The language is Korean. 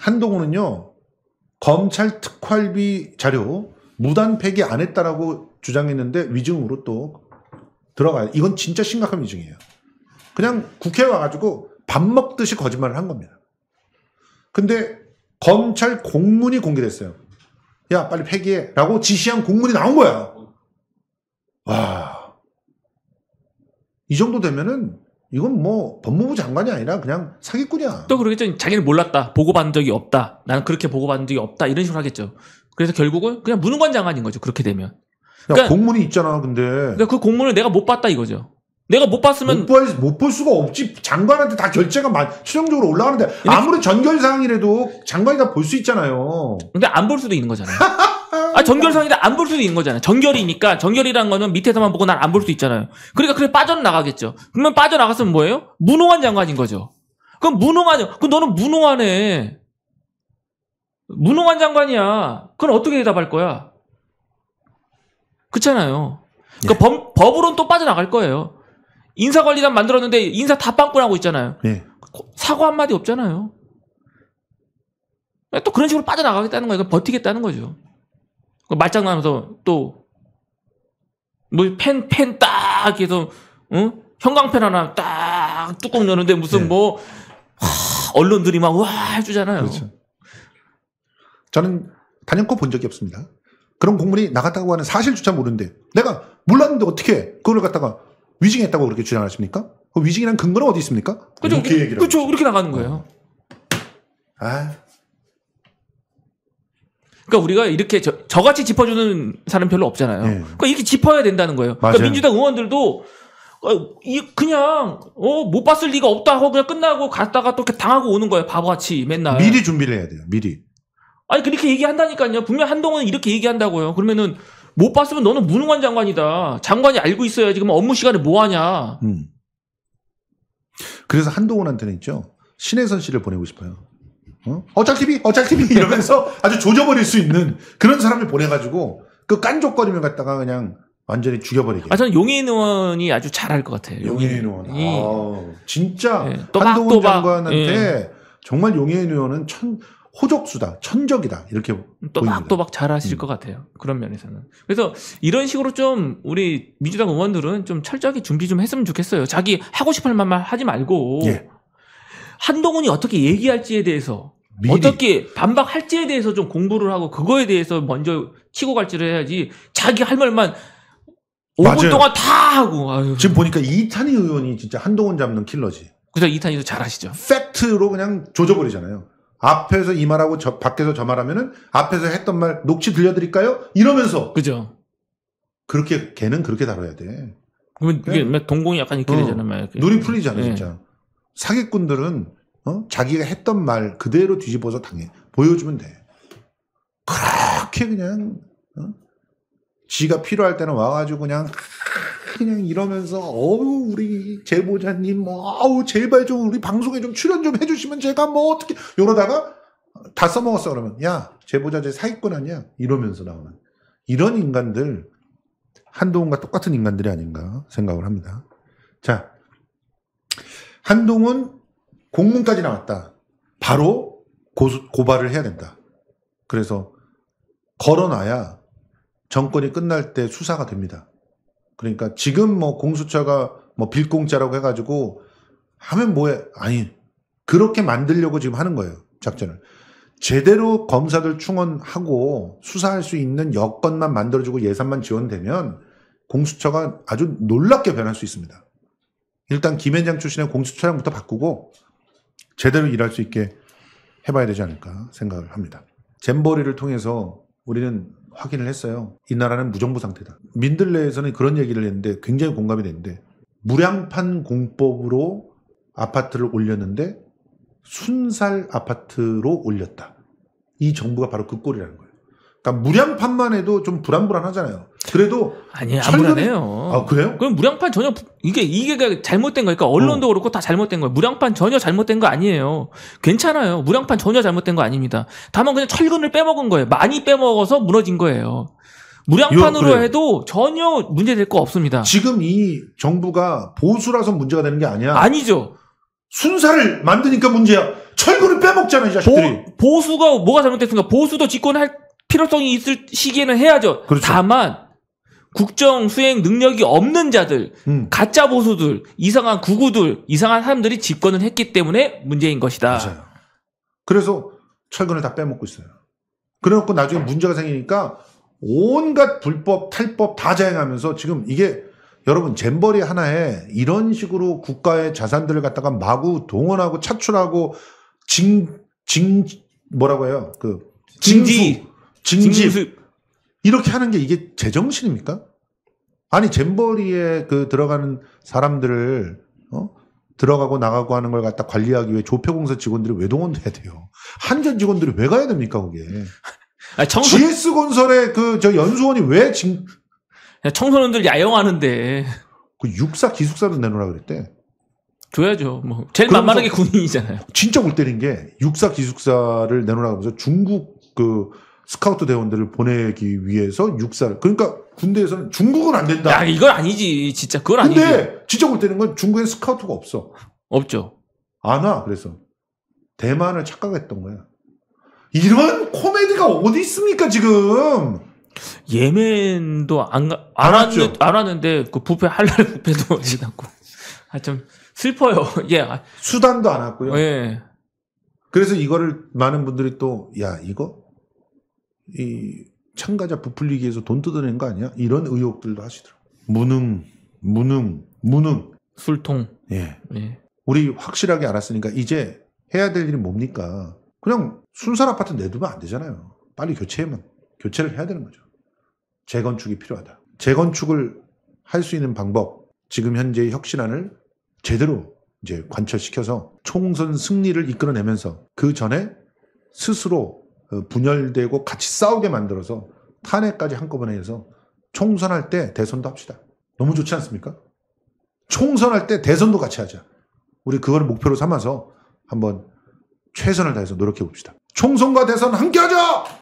한동훈은요 검찰 특활비 자료 무단 폐기 안 했다라고 주장했는데 위증으로 또 들어가요. 이건 진짜 심각한 위증이에요. 그냥 국회에 와가지고 밥 먹듯이 거짓말을 한 겁니다. 근데 검찰 공문이 공개됐어요. 야 빨리 폐기해 라고 지시한 공문이 나온 거야. 와. 이 정도 되면은 이건 뭐 법무부 장관이 아니라 그냥 사기꾼이야. 또 그러겠죠. 자기는 몰랐다. 보고받은 적이 없다. 나는 그렇게 보고받은 적이 없다. 이런 식으로 하겠죠. 그래서 결국은 그냥 무능관 장관인 거죠. 그렇게 되면. 그러니까, 공문이 있잖아. 근데. 그러그 그러니까 공문을 내가 못 봤다 이거죠. 내가 못 봤으면 못 볼 수가 없지 장관한테 다 결제가 막 최종적으로 올라가는데 아무리 전결 사항이라도 장관이 다 볼 수 있잖아요. 근데 안 볼 수도 있는 거잖아요. 아정결상이라안볼 수도 있는 거잖아요. 정결이니까 정결이란 거는 밑에서만 보고 난 안 볼 수 있잖아요. 그러니까 그래 빠져나가겠죠. 그러면 빠져나갔으면 뭐예요? 무능한 장관인 거죠. 그럼 무능하죠 그럼 너는 무능하네. 무능한 장관이야. 그건 어떻게 대답할 거야? 그렇잖아요. 그러니까 예. 법으로는 또 빠져나갈 거예요. 인사관리단 만들었는데 인사 다 빵꾸나고 있잖아요. 예. 사과 한마디 없잖아요. 그러니까 또 그런 식으로 빠져나가겠다는 거예요. 그러니까 버티겠다는 거죠. 그 말장난하면서 또뭐 펜 펜 딱 해서 응? 어? 형광펜 하나 딱 뚜껑 여는데 무슨 네. 뭐 와, 언론들이 막 와 해주잖아요. 그렇죠. 저는 단연코 본 적이 없습니다. 그런 공문이 나갔다고 하는 사실조차 모르는데 내가 몰랐는데 어떻게 그걸 갖다가 위증했다고 그렇게 주장하십니까? 그 위증이란 근거는 어디 있습니까? 그렇죠. 그렇죠. 그렇게 나가는 거예요. 아. 그러니까 우리가 이렇게 저, 저같이 짚어주는 사람 별로 없잖아요. 네. 그러니까 이렇게 짚어야 된다는 거예요. 그러니까 맞아요. 그러니까 민주당 의원들도 어, 그냥 어, 못 봤을 리가 없다 하고 그냥 끝나고 갔다가 또 이렇게 당하고 오는 거예요. 바보같이 맨날. 미리 준비를 해야 돼요. 미리. 아니 그렇게 얘기한다니까요. 분명 한동훈은 이렇게 얘기한다고요. 그러면은 못 봤으면 너는 무능한 장관이다. 장관이 알고 있어야지. 금 업무 시간에 뭐 하냐. 음. 그래서 한동훈한테는 있죠. 신혜선 씨를 보내고 싶어요. 어? 차피 t 어차피 v 이러면서 아주 조져버릴 수 있는 그런 사람을 보내가지고 그 깐족거림을 갖다가 그냥 완전히 죽여버리게. 아, 저는 용인 의원이 아주 잘할 것 같아요. 용인, 용인 의원. 이 아, 진짜 예. 또박, 한동훈 또박. 장관한테 예. 정말 용인 의원은 천, 호적수다, 천적이다 이렇게 또박또박 또박 잘하실 음. 것 같아요. 그런 면에서는. 그래서 이런 식으로 좀 우리 민주당 의원들은 좀 철저하게 준비 좀 했으면 좋겠어요. 자기 하고 싶을 만만 하지 말고. 예. 한동훈이 어떻게 얘기할지에 대해서 미리. 어떻게 반박할지에 대해서 좀 공부를 하고 그거에 대해서 먼저 치고 갈지를 해야지 자기 할 말만 5분 맞아요. 동안 다 하고 아유. 지금 보니까 이탄희 의원이 진짜 한동훈 잡는 킬러지. 그죠 이탄희도 잘하시죠. 팩트로 그냥 조져버리잖아요. 앞에서 이 말하고 저, 밖에서 저 말하면은 앞에서 했던 말 녹취 들려드릴까요? 이러면서 그죠. 그렇게 걔는 그렇게 다뤄야 돼. 그러면 그게 네. 동공이 약간 이렇게 어, 되잖아요. 눈이 풀리잖아 네. 진짜. 사기꾼들은 어? 자기가 했던 말 그대로 뒤집어서 당해 보여주면 돼. 그렇게 그냥 어? 지가 필요할 때는 와가지고 그냥 그냥 이러면서 어우 우리 제보자님 어우 뭐, 제발 좀 우리 방송에 좀 출연 좀 해주시면 제가 뭐 어떻게 이러다가 다 써먹었어 그러면 야 제보자 제 사기꾼 아니야 이러면서 나오는 이런 인간들 한동훈과 똑같은 인간들이 아닌가 생각을 합니다. 자 한동훈 공문까지 나왔다. 바로 고수, 고발을 해야 된다. 그래서 걸어놔야 정권이 끝날 때 수사가 됩니다. 그러니까 지금 뭐 공수처가 뭐 빌공짜라고 해가지고 하면 뭐해? 아니 그렇게 만들려고 지금 하는 거예요 작전을. 제대로 검사들 충원하고 수사할 수 있는 여건만 만들어주고 예산만 지원되면 공수처가 아주 놀랍게 변할 수 있습니다. 일단 김현장 출신의 공수처장부터 바꾸고 제대로 일할 수 있게 해봐야 되지 않을까 생각을 합니다. 잼버리를 통해서 우리는 확인을 했어요. 이 나라는 무정부 상태다. 민들 내에서는 그런 얘기를 했는데 굉장히 공감이 됐는데 무량판 공법으로 아파트를 올렸는데 순살 아파트로 올렸다. 이 정부가 바로 그 꼴이라는 거예요. 그러니까 무량판만 해도 좀 불안불안하잖아요. 그래도 아니 안 철근이... 불안요아 그래요? 그럼 무량판 전혀 이게 이게 잘못된 거니까 언론도 어. 그렇고 다 잘못된 거예요. 무량판 전혀 잘못된 거 아니에요. 괜찮아요. 무량판 전혀 잘못된 거 아닙니다. 다만 그냥 철근을 빼먹은 거예요. 많이 빼먹어서 무너진 거예요. 무량판으로 요, 해도 전혀 문제될 거 없습니다. 지금 이 정부가 보수라서 문제가 되는 게 아니야. 아니죠. 순사를 만드니까 문제야. 철근을 빼먹잖아, 이 자식들이. 보, 보수가 뭐가 잘못됐습니까? 보수도 집권할 필요성이 있을 시기에는 해야죠. 그렇죠. 다만 국정 수행 능력이 없는 자들, 음. 가짜 보수들, 이상한 구구들, 이상한 사람들이 집권을 했기 때문에 문제인 것이다. 맞아요. 그래서 철근을 다 빼먹고 있어요. 그래놓고 나중에 문제가 생기니까 온갖 불법, 탈법 다 자행하면서 지금 이게 여러분 잼버리 하나에 이런 식으로 국가의 자산들을 갖다가 마구 동원하고 차출하고 징, 징, 뭐라고 해요? 그 징지, 징집, 이렇게 하는 게 이게 제정신입니까? 아니 잼버리에 그 들어가는 사람들을 어? 들어가고 나가고 하는 걸 갖다 관리하기 위해 조폐공사 직원들이 왜 동원돼야 돼요? 한전 직원들이 왜 가야 됩니까 그게? 에아 네. 청소... GS 건설의 그저 연수원이 왜지 청소년들 야영하는데 그 육사 기숙사로 내놓으라 그랬대. 줘야죠. 뭐 제일 만만하게 군인이잖아요. 진짜 골 때린 게 육사 기숙사를 내놓으라 고하면서 중국 그 스카우트 대원들을 보내기 위해서 육사를 그러니까 군대에서는 중국은 안 된다. 야 이건 아니지 진짜 그건 아니지. 근데 진짜 볼 때는 건 중국엔 스카우트가 없어. 없죠. 안 와. 그래서 대만을 착각했던 거야. 이런 코미디가 어디 있습니까 지금? 예멘도 안, 가, 안, 안 왔죠. 안 왔는데 그 부패 할랄 부패도 오지 않고 아 좀 슬퍼요. 예. 아. 수단도 안 왔고요. 예. 그래서 이거를 많은 분들이 또 야 이거 이 참가자 부풀리기에서 돈 뜯어낸 거 아니야? 이런 의혹들도 하시더라고. 무능, 무능, 무능. 술통. 예. 예. 우리 확실하게 알았으니까 이제 해야 될 일이 뭡니까? 그냥 순살 아파트 내두면 안 되잖아요. 빨리 교체해면 교체를 해야 되는 거죠. 재건축이 필요하다. 재건축을 할 수 있는 방법, 지금 현재 혁신안을 제대로 이제 관철시켜서 총선 승리를 이끌어내면서 그 전에 스스로 어, 분열되고 같이 싸우게 만들어서 탄핵까지 한꺼번에 해서 총선할 때 대선도 합시다. 너무 좋지 않습니까? 총선할 때 대선도 같이 하자. 우리 그걸 목표로 삼아서 한번 최선을 다해서 노력해 봅시다. 총선과 대선 함께 하자!